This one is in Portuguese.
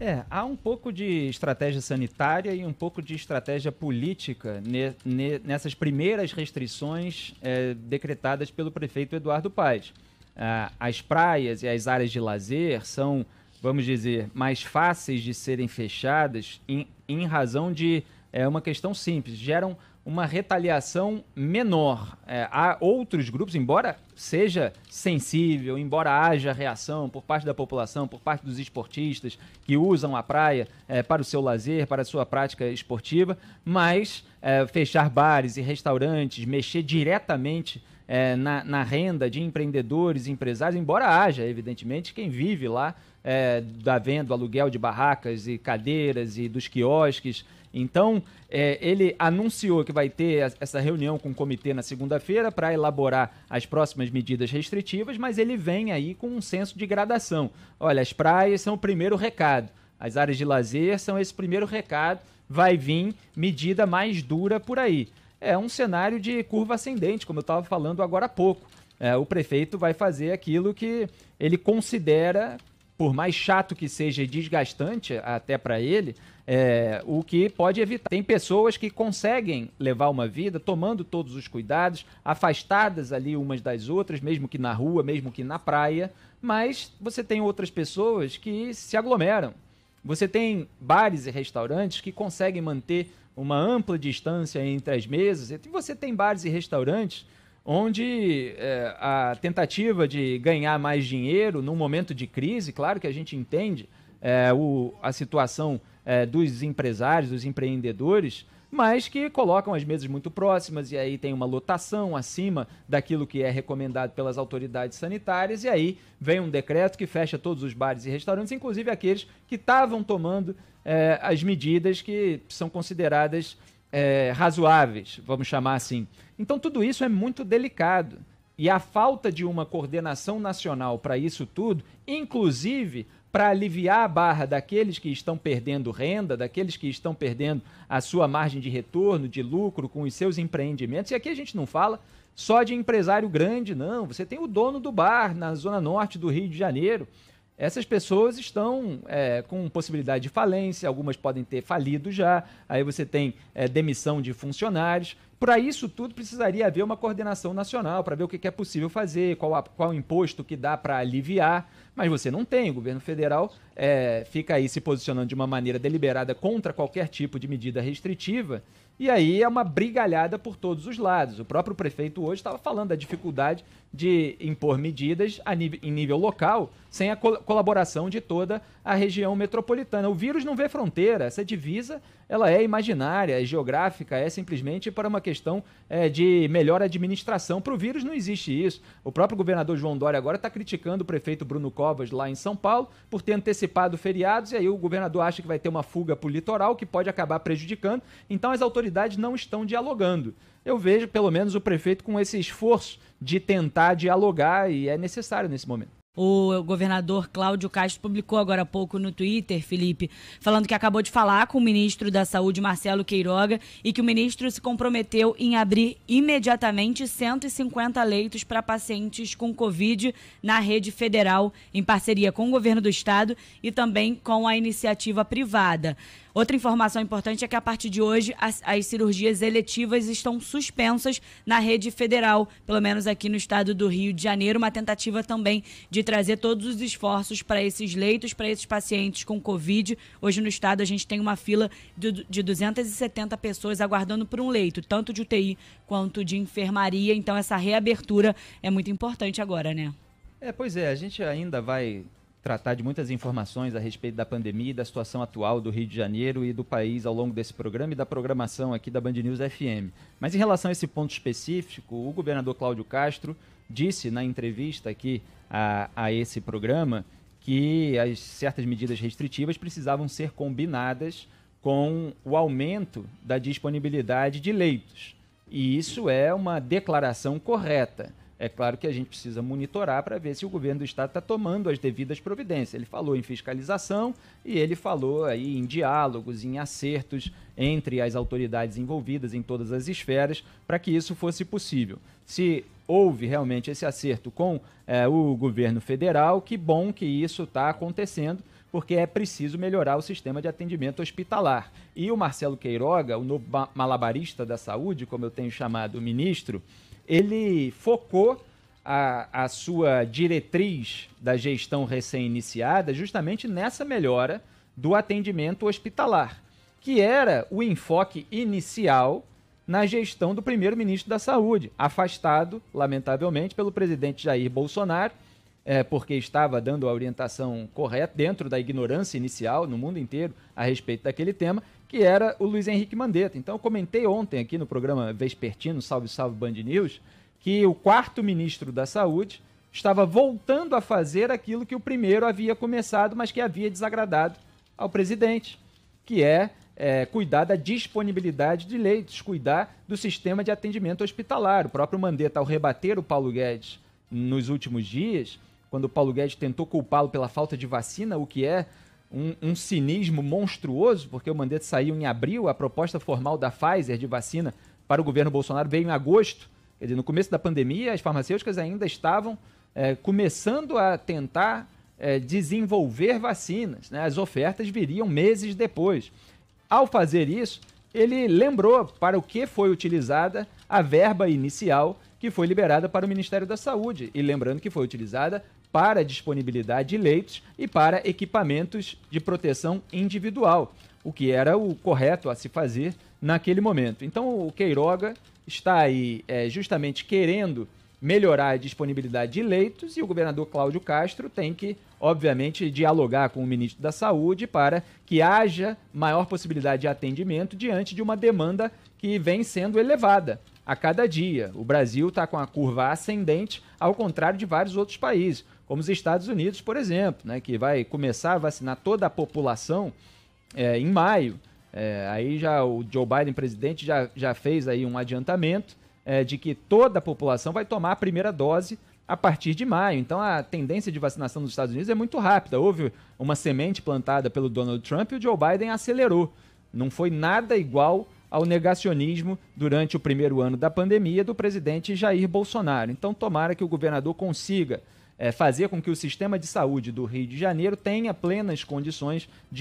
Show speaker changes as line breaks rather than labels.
É, há um pouco de estratégia sanitária e um pouco de estratégia política ne, ne, nessas primeiras restrições é, decretadas pelo prefeito Eduardo Paes. Ah, as praias e as áreas de lazer são, vamos dizer, mais fáceis de serem fechadas em, em razão de é, uma questão simples: geram uma retaliação menor. É, há outros grupos, embora seja sensível, embora haja reação por parte da população, por parte dos esportistas que usam a praia é, para o seu lazer, para a sua prática esportiva, mas é, fechar bares e restaurantes, mexer diretamente é, na, na, renda de empreendedores e empresários, embora haja, evidentemente, quem vive lá é, da venda, aluguel de barracas e cadeiras e dos quiosques. Então, é, ele anunciou que vai ter essa reunião com o comitê na segunda-feira para elaborar as próximas medidas restritivas, mas ele vem aí com um senso de gradação. Olha, as praias são o primeiro recado, as áreas de lazer são esse primeiro recado, vai vir medida mais dura por aí é um cenário de curva ascendente, como eu estava falando agora há pouco. É, o prefeito vai fazer aquilo que ele considera, por mais chato que seja e desgastante até para ele, é, o que pode evitar. Tem pessoas que conseguem levar uma vida tomando todos os cuidados, afastadas ali umas das outras, mesmo que na rua, mesmo que na praia, mas você tem outras pessoas que se aglomeram. Você tem bares e restaurantes que conseguem manter uma ampla distância entre as mesas. E você tem bares e restaurantes onde é, a tentativa de ganhar mais dinheiro num momento de crise, claro que a gente entende é, o, a situação é, dos empresários, dos empreendedores, mas que colocam as mesas muito próximas e aí tem uma lotação acima daquilo que é recomendado pelas autoridades sanitárias e aí vem um decreto que fecha todos os bares e restaurantes, inclusive aqueles que estavam tomando é, as medidas que são consideradas é, razoáveis, vamos chamar assim. Então, tudo isso é muito delicado. E a falta de uma coordenação nacional para isso tudo, inclusive para aliviar a barra daqueles que estão perdendo renda, daqueles que estão perdendo a sua margem de retorno, de lucro com os seus empreendimentos. E aqui a gente não fala só de empresário grande, não. Você tem o dono do bar na zona norte do Rio de Janeiro. Essas pessoas estão é, com possibilidade de falência, algumas podem ter falido já, aí você tem é, demissão de funcionários. Para isso tudo precisaria haver uma coordenação nacional para ver o que, é possível fazer, qual, a, qual imposto que dá para aliviar, mas você não tem. O governo federal é, fica aí se posicionando de uma maneira deliberada contra qualquer tipo de medida restritiva, e aí é uma brigalhada por todos os lados. O próprio prefeito hoje estava falando da dificuldade de impor medidas nível, em nível local sem a col colaboração de toda a região metropolitana. O vírus não vê fronteira, essa divisa ela é imaginária, é geográfica, é simplesmente para uma questão é, de melhor administração. Para o vírus não existe isso. O próprio governador João Dória agora está criticando o prefeito Bruno Covas lá em São Paulo por ter antecipado feriados e aí o governador acha que vai ter uma fuga para o litoral que pode acabar prejudicando. Então as autoridades não estão dialogando. Eu vejo pelo menos o prefeito com esse esforço de tentar dialogar e é necessário nesse momento.
O governador Cláudio Castro publicou agora há pouco no Twitter, Felipe, falando que acabou de falar com o ministro da Saúde, Marcelo Queiroga, e que o ministro se comprometeu em abrir imediatamente 150 leitos para pacientes com Covid na rede federal, em parceria com o governo do estado e também com a iniciativa privada. Outra informação importante é que a partir de hoje as, as cirurgias eletivas estão suspensas na rede federal, pelo menos aqui no estado do Rio de Janeiro, uma tentativa também de trazer todos os esforços para esses leitos, para esses pacientes com Covid. Hoje no estado a gente tem uma fila de, de 270 pessoas aguardando por um leito, tanto de UTI quanto de enfermaria. Então essa reabertura é muito importante agora, né?
É, pois é, a gente ainda vai tratar de muitas informações a respeito da pandemia, da situação atual do Rio de Janeiro e do país ao longo desse programa e da programação aqui da Band News FM. Mas em relação a esse ponto específico, o governador Cláudio Castro disse na entrevista aqui a, a esse programa que as certas medidas restritivas precisavam ser combinadas com o aumento da disponibilidade de leitos. E isso é uma declaração correta. É claro que a gente precisa monitorar para ver se o governo do estado está tomando as devidas providências. Ele falou em fiscalização e ele falou aí em diálogos, em acertos entre as autoridades envolvidas em todas as esferas para que isso fosse possível. Se houve realmente esse acerto com eh, o governo federal, que bom que isso está acontecendo porque é preciso melhorar o sistema de atendimento hospitalar. E o Marcelo Queiroga, o novo malabarista da saúde, como eu tenho chamado o ministro, ele focou a, a sua diretriz da gestão recém-iniciada justamente nessa melhora do atendimento hospitalar, que era o enfoque inicial na gestão do primeiro-ministro da Saúde, afastado, lamentavelmente, pelo presidente Jair Bolsonaro é, porque estava dando a orientação correta, dentro da ignorância inicial no mundo inteiro a respeito daquele tema, que era o Luiz Henrique Mandetta. Então, eu comentei ontem aqui no programa Vespertino, Salve Salve Band News, que o quarto ministro da Saúde estava voltando a fazer aquilo que o primeiro havia começado, mas que havia desagradado ao presidente, que é, é, cuidar da disponibilidade de leitos, cuidar do sistema de atendimento hospitalar. O próprio Mandetta, ao rebater o Paulo Guedes nos últimos dias, quando o Paulo Guedes tentou culpá-lo pela falta de vacina, o que é um, um, cinismo monstruoso, porque o mandato saiu em abril, a proposta formal da Pfizer de vacina para o governo Bolsonaro veio em agosto. Quer dizer, no começo da pandemia, as farmacêuticas ainda estavam é, começando a tentar é, desenvolver vacinas. Né? As ofertas viriam meses depois. Ao fazer isso, ele lembrou para o que foi utilizada a verba inicial que foi liberada para o Ministério da Saúde. E lembrando que foi utilizada para disponibilidade de leitos e para equipamentos de proteção individual, o que era o correto a se fazer naquele momento. Então o Queiroga está aí é, justamente querendo melhorar a disponibilidade de leitos e o governador Cláudio Castro tem que, obviamente, dialogar com o ministro da Saúde para que haja maior possibilidade de atendimento diante de uma demanda que vem sendo elevada a cada dia. O Brasil está com a curva ascendente, ao contrário de vários outros países como os Estados Unidos, por exemplo, né, que vai começar a vacinar toda a população é, em maio. É, aí já o Joe Biden, presidente, já, já fez aí um adiantamento é, de que toda a população vai tomar a primeira dose a partir de maio. Então a tendência de vacinação nos Estados Unidos é muito rápida. Houve uma semente plantada pelo Donald Trump e o Joe Biden acelerou. Não foi nada igual ao negacionismo durante o primeiro ano da pandemia do presidente Jair Bolsonaro. Então tomara que o governador consiga é, fazer com que o sistema de saúde do Rio de Janeiro tenha plenas condições de